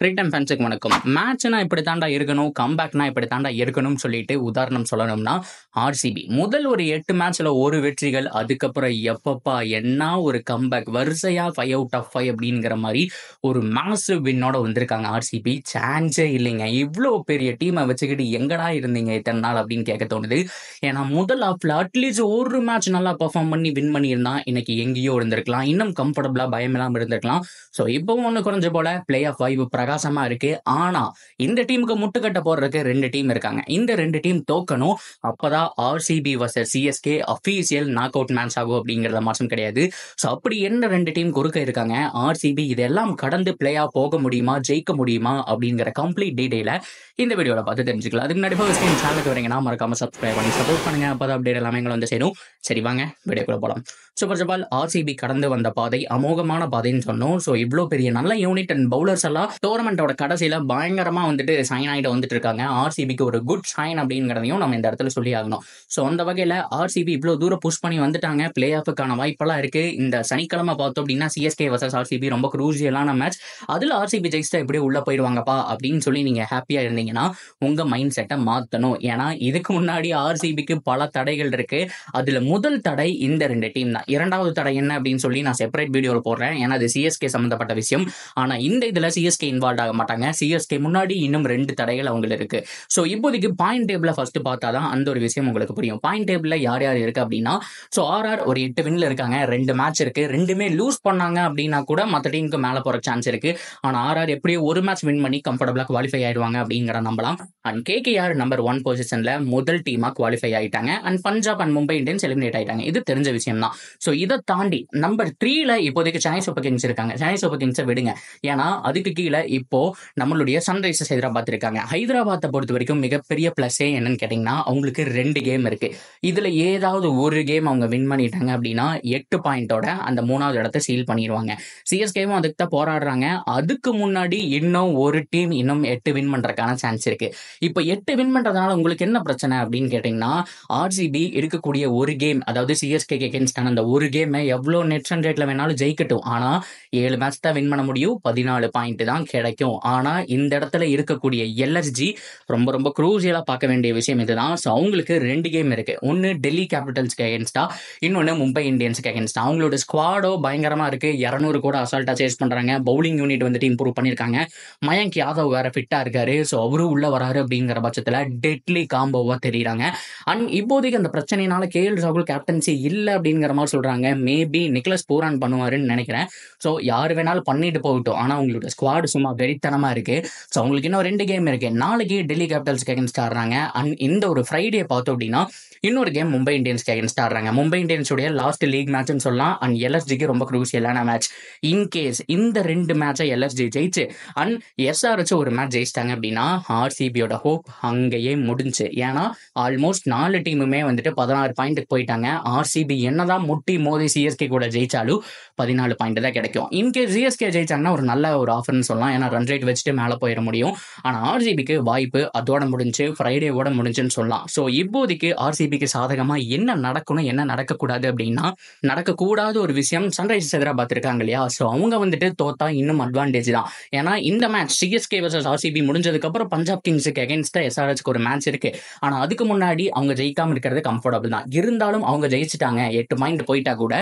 கிரிக் ஃபேன்ஸுக்கு வணக்கம் மேட்ச்னா இப்படி தாண்டா இருக்கணும் கம்பேக்னா இப்படி தாண்டா இருக்கணும்னு சொல்லிட்டு உதாரணம் சொல்லணும்னா ஆர்சிபி முதல் ஒரு எட்டு மேட்ச்ல ஒரு வெற்றிகள் அதுக்கப்புறம் எப்பப்பா என்ன ஒரு கம்பேக் வரிசையா ஃபைவ் அவுட் ஆஃப் ஃபைவ் அப்படிங்கிற மாதிரி ஒரு மேசிவ் வின்னோட வந்திருக்காங்க ஆர்சிபி சான்ஸே இல்லைங்க இவ்வளோ பெரிய டீமை வச்சுக்கிட்டு எங்கடா இருந்தீங்க இத்தனை நாள் அப்படின்னு கேட்க தோணுது ஏன்னா முதல் ஆஃப்ல அட்லீஸ்ட் ஒரு மேட்ச் நல்லா பர்ஃபார்ம் பண்ணி வின் பண்ணியிருந்தா இன்னைக்கு எங்கேயோ இருந்திருக்கலாம் இன்னும் கம்ஃபர்டபுளா பயம் இல்லாமல் இருந்திருக்கலாம் ஸோ இப்போ ஒன்று குறைஞ்ச போல பிளே ஆஃப் ஃபைவ் பிரகாசமா இருக்கு ஆனா இந்த டீமுக்கு முட்டுக்கட்ட போடுறதுக்கு ரெண்டு டீம் இருக்காங்க இந்த ரெண்டு டீம் தோக்கணும் அப்பதான் RCB versus CSK official knock out match ஆகும் அப்படிங்கறத மாசம் கிடையாது ஸோ அப்படி என்ன ரெண்டு டீம் குறுக்க இருக்காங்க ஆர்சிபி இதெல்லாம் கடந்து பிளே ஆஃப் போக முடியுமா ஜெயிக்க முடியுமா அப்படிங்கிற கம்ப்ளீட் டீடைல இந்த வீடியோல பார்த்து தெரிஞ்சுக்கலாம் அதுக்கு முன்னாடி ஃபர்ஸ்ட் சேனலுக்கு வரீங்கன்னா மறக்காம சப்ஸ்கிரைப் பண்ணி சப்போர்ட் பண்ணுங்க அப்போ அப்டேட் எல்லாமே வந்து சேரும் சரி வாங்க வீடியோக்குள்ள போலாம் சூப்பர் சபால் ஆர்சிபி கடந்து வந்த பாதை அமோகமான பாதைன்னு சொன்னோம் ஸோ இவ்வளோ பெரிய நல்ல யூனிட் அண்ட் பவுலர்ஸ் எல்லாம் தோற டோர்னமெண்ட்டோட கடைசியில் பயங்கரமாக வந்துட்டு சைன் ஆகிட்டு வந்துட்டு இருக்காங்க ஆர்சிபிக்கு ஒரு குட் சைன் அப்படிங்கிறதையும் நம்ம இந்த இடத்துல சொல்லி ஆகணும் ஸோ அந்த வகையில் ஆர்சிபி இவ்வளோ தூரம் புஷ் பண்ணி வந்துட்டாங்க பிளே ஆஃபுக்கான வாய்ப்பெல்லாம் இருக்குது இந்த சனிக்கிழமை பார்த்தோம் அப்படின்னா சிஎஸ்கே வர்சஸ் ஆர்சிபி ரொம்ப குரூசியலான மேட்ச் அதில் ஆர்சிபி ஜெயிச்சிட்டா எப்படியே உள்ளே போயிடுவாங்கப்பா அப்படின்னு சொல்லி நீங்கள் ஹாப்பியாக இருந்தீங்கன்னா உங்கள் மைண்ட் செட்டை மாற்றணும் ஏன்னா இதுக்கு முன்னாடி ஆர்சிபிக்கு பல தடைகள் இருக்குது அதில் முதல் தடை இந்த ரெண்டு டீம் தான் இரண்டாவது தடை என்ன அப்படின்னு சொல்லி நான் செப்பரேட் வீடியோவில் போடுறேன் ஏன்னா அது சிஎஸ்கே சம்மந்தப்பட்ட விஷயம் ஆனால் இந்த இதில் சிஎஸ்கே இன்வால்வ் இன்வால்வ் ஆக மாட்டாங்க சிஎஸ்கே முன்னாடி இன்னும் ரெண்டு தடைகள் அவங்களுக்கு இருக்கு ஸோ இப்போதைக்கு பாயிண்ட் டேபிளில் ஃபர்ஸ்ட் பார்த்தா தான் அந்த ஒரு விஷயம் உங்களுக்கு புரியும் பாயிண்ட் டேபிளில் யார் யார் இருக்கு அப்படின்னா ஸோ ஆர் ஆர் ஒரு எட்டு வின்ல இருக்காங்க ரெண்டு மேட்ச் இருக்கு ரெண்டுமே லூஸ் பண்ணாங்க அப்படின்னா கூட மற்ற டீமுக்கு மேலே போற சான்ஸ் இருக்கு ஆனால் ஆர் ஆர் எப்படியும் ஒரு மேட்ச் வின் பண்ணி கம்ஃபர்டபுளாக குவாலிஃபை ஆயிடுவாங்க அப்படிங்கிற நம்பலாம் and K K R number one பொசிஷன்ல முதல் டீமாக குவாலிஃபை ஆயிட்டாங்க and Punjab and Mumbai Indians eliminate ஆயிட்டாங்க இது தெரிஞ்ச விஷயம் தான் ஸோ இதை தாண்டி நம்பர் த்ரீல இப்போதைக்கு சென்னை சூப்பர் கிங்ஸ் இருக்காங்க சென்னை சூப்பர் கிங்ஸை விடுங்க ஏன்னா அதுக்கு கீழே இப்போ நம்மளுடைய சன்ரைசர்ஸ் ஹைதராபாத் இருக்காங்க ஹைதராபாத்தை பொறுத்த வரைக்கும் மிகப்பெரிய ப்ளஸ்ஸே என்னன்னு கேட்டிங்கன்னா அவங்களுக்கு ரெண்டு கேம் இருக்கு இதுல ஏதாவது ஒரு கேம் அவங்க வின் பண்ணிட்டாங்க அப்படின்னா எட்டு பாயிண்டோட அந்த மூணாவது இடத்த சீல் பண்ணிடுவாங்க சிஎஸ்கேவும் அதுக்கு தான் போராடுறாங்க அதுக்கு முன்னாடி இன்னும் ஒரு டீம் இன்னும் எட்டு வின் பண்றதுக்கான சான்ஸ் இருக்கு இப்போ எட்டு வின் பண்றதுனால உங்களுக்கு என்ன பிரச்சனை அப்படின்னு கேட்டிங்கன்னா ஆர்சிபி இருக்கக்கூடிய ஒரு கேம் அதாவது சிஎஸ்கே எகென்ஸ்டான அந்த ஒரு கேமை எவ்வளோ நெட் ரேட்ல வேணாலும் ஜெயிக்கட்டும் ஆனால் ஏழு மேட்ச் தான் வின் பண்ண முடியும் பதினாலு பாயிண்ட் தான் கிடை கிடைக்கும் ஆனால் இந்த இடத்துல இருக்கக்கூடிய எல்எஸ்ஜி ரொம்ப ரொம்ப க்ரூசியலாக பார்க்க வேண்டிய விஷயம் இதுதான் ஸோ அவங்களுக்கு ரெண்டு கேம் இருக்கு ஒன்று டெல்லி கேபிட்டல்ஸ்க்கு அகேன்ஸ்டா இன்னொன்று மும்பை இந்தியன்ஸ்க்கு அகேன்ஸ்டா அவங்களோட ஸ்குவாடோ பயங்கரமாக இருக்கு இரநூறு கூட அசால்ட்டாக சேஸ் பண்ணுறாங்க பவுலிங் யூனிட் வந்துட்டு இம்ப்ரூவ் பண்ணியிருக்காங்க மயங்க் யாதவ் வேற ஃபிட்டாக இருக்காரு ஸோ அவரும் உள்ள வராரு அப்படிங்கிற பட்சத்தில் டெட்லி காம்போவாக தெரியுறாங்க அண்ட் இப்போதைக்கு அந்த பிரச்சனைனால கே எல் ராகுல் கேப்டன்சி இல்லை அப்படிங்கிற மாதிரி சொல்கிறாங்க மேபி நிக்லஸ் பூரான் பண்ணுவாருன்னு நினைக்கிறேன் ஸோ யார் வேணாலும் பண்ணிட்டு போகட்டும் ஆனால் அவங்களோட ஸ்குவாடு சும்மா வெறித்தனமாக இருக்கு ஸோ அவங்களுக்கு இன்னும் ரெண்டு கேம் இருக்கு நாளைக்கு டெல்லி கேபிட்டல்ஸ்க்கு அகேன்ஸ்ட் ஆடுறாங்க அண்ட் இந்த ஒரு ஃப்ரைடே பார்த்தோம் அப்படின்னா இன்னொரு கேம் மும்பை இந்தியன்ஸ்க்கு அகேன்ஸ்ட் ஆடுறாங்க மும்பை இந்தியன்ஸுடைய லாஸ்ட் லீக் மேட்ச்னு சொல்லலாம் அண்ட் எல்எஸ்ஜிக்கு ரொம்ப குரூசியலான மேட்ச் இன்கேஸ் இந்த ரெண்டு மேட்சை எல்எஸ்ஜி ஜெயிச்சு அண்ட் எஸ்ஆர்ஹெச் ஒரு மேட்ச் ஜெயிச்சிட்டாங்க அப்படின்னா ஆர்சிபியோட ஹோப் அங்கேயே முடிஞ்சு ஏன்னா ஆல்மோஸ்ட் நாலு டீமுமே வந்துட்டு பதினாறு பாயிண்ட்டுக்கு போயிட்டாங்க ஆர்சிபி என்னதான் முட்டி மோதி சிஎஸ்கே கூட ஜெயிச்சாலும் பதினாலு பாயிண்ட் தான் கிடைக்கும் இன்கேஸ் சிஎஸ்கே ஜெயிச்சாங்கன்னா ஒரு நல்ல ஒரு ஆஃபர்னு சொல்லலாம் ஏன்னா ரன் ரேட் வச்சுட்டு மேலே போயிட முடியும் ஆனால் ஆர்சிபிக்கு வாய்ப்பு அதோட முடிஞ்சு ஃப்ரைடேவோட முடிஞ்சுன்னு சொல்லலாம் ஸோ இப்போதைக்கு ஆர்சிபிக்கு சாதகமாக என்ன நடக்கணும் என்ன நடக்கக்கூடாது அப்படின்னா நடக்கக்கூடாத ஒரு விஷயம் சன்ரைசர்ஸ் எதிராக பார்த்துருக்காங்க இல்லையா ஸோ அவங்க வந்துட்டு தோத்தா இன்னும் அட்வான்டேஜ் தான் ஏன்னா இந்த மேட்ச் சிஎஸ்கே வர்சஸ் ஆர்சிபி முடிஞ்சதுக்கப்புறம் பஞ்சாப் கிங்ஸுக்கு அகேன்ஸ்டாக எஸ்ஆர்எஸ்க்கு ஒரு மேட்ச் இருக்குது ஆனால் அதுக்கு முன்னாடி அவங்க ஜெயிக்காமல் இருக்கிறது கம்ஃபர்டபுள் தான் இருந்தாலும் அவங்க ஜெயிச்சிட்டாங்க எட்டு பாயிண்ட் போயிட்டா கூட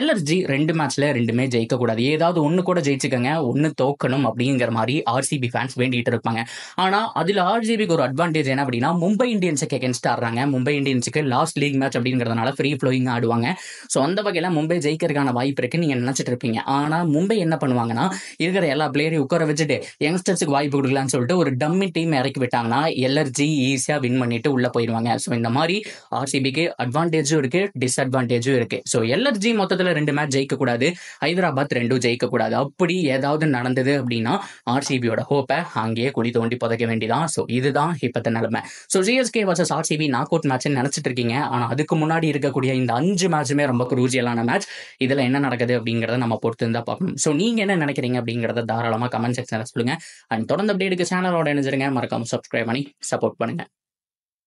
எல்எஸ்ஜி ரெண்டு மேட்ச்ல ரெண்டுமே ஜெயிக்கக்கூடாது ஏதாவது ஒன்று கூட ஜெயிச்சுக்கோங்க ஒன்று தோக்கணும் அப்படின்னு அப்படிங்கிற மாதிரி ஆர்சிபி ஃபேன்ஸ் வேண்டிட்டு இருப்பாங்க ஆனால் அதில் ஆர்சிபிக்கு ஒரு அட்வான்டேஜ் என்ன அப்படின்னா மும்பை இந்தியன்ஸுக்கு எகென்ஸ்ட் ஆடுறாங்க மும்பை இந்தியன்ஸுக்கு லாஸ்ட் லீக் மேட்ச் அப்படிங்கிறதுனால ஃப்ரீ ஃப்ளோயிங் ஆடுவாங்க ஸோ அந்த வகையில் மும்பை ஜெயிக்கிறதுக்கான வாய்ப்பு இருக்குன்னு நீங்கள் நினச்சிட்டு இருப்பீங்க ஆனால் மும்பை என்ன பண்ணுவாங்கன்னா இருக்கிற எல்லா பிளேயரையும் உட்கார வச்சுட்டு யங்ஸ்டர்ஸுக்கு வாய்ப்பு கொடுக்கலான்னு சொல்லிட்டு ஒரு டம்மி டீம் இறக்கி விட்டாங்கன்னா எல்எர்ஜி ஈஸியாக வின் பண்ணிட்டு உள்ளே போயிடுவாங்க ஸோ இந்த மாதிரி ஆர்சிபிக்கு அட்வான்டேஜும் இருக்குது டிஸ்அட்வான்டேஜும் இருக்குது ஸோ எல்லர்ஜி மொத்தத்தில் ரெண்டு மேட்ச் ஜெயிக்கக்கூடாது ஹைதராபாத் ரெண்டும் ஜெயிக்கக்கூடாது அப்படி ஏதாவது நடந்தது அப்படின்னா ஆர்சிபியோட ஹோப்பை அங்கேயே குழி தோண்டி புதைக்க வேண்டிதான் ஸோ இதுதான் இப்பத்த நிலைமை so CSK versus RCB knock out மேட்ச்னு நினச்சிட்டு இருக்கீங்க ஆனால் அதுக்கு முன்னாடி இருக்கக்கூடிய இந்த அஞ்சு மேட்சுமே ரொம்ப குரூஜியலான மேட்ச் இதில் என்ன நடக்குது அப்படிங்கிறத நம்ம பொறுத்து இருந்தால் பார்க்கணும் ஸோ நீங்கள் என்ன நினைக்கிறீங்க அப்படிங்கிறத தாராளமாக கமெண்ட் செக்ஷனில் சொல்லுங்கள் அண்ட் தொடர்ந்து அப்டேட்டுக்கு சேனலோட இணைஞ்சிருங்க மறக்காமல் சப்ஸ்கிரைப் பண்ணி சப்போர்ட் பண்ணுங்கள்